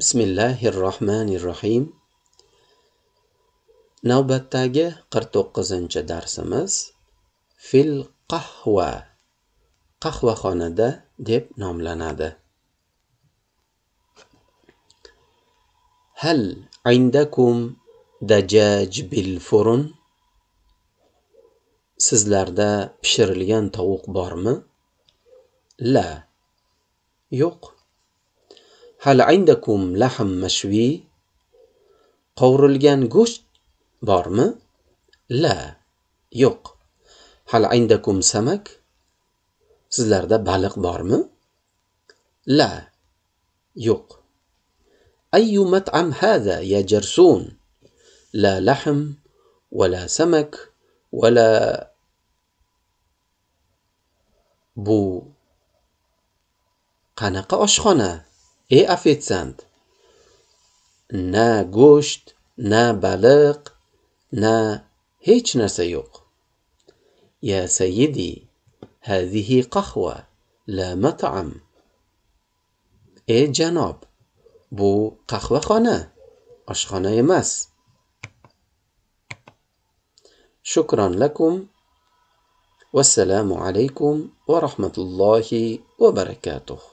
bismillahi rohmanir rohim navbatdagi qirq to'qqizinchi darsimiz fil qahva qahvaxonada deb nomlanadi hal indakum dajaj bil furun sizlarda pishirilgan tovuq bormi la yo'q هل عندكم لحم مشوي؟ قورلغان جوش بارما؟ لا يق هل عندكم سمك؟ Sizlarda بالغ بارما؟ لا يق أي مطعم هذا يا جرسون؟ لا لحم ولا سمك ولا بو قنق أشخنة اي affectante. Na گوشت na baliq, na هیچ نرسه یوق يا سيدي هذه قهوة لا مطعم اي جناب بو قهوة خانة أشخانة يمس شكرا لكم والسلام عليكم ورحمة الله وبركاته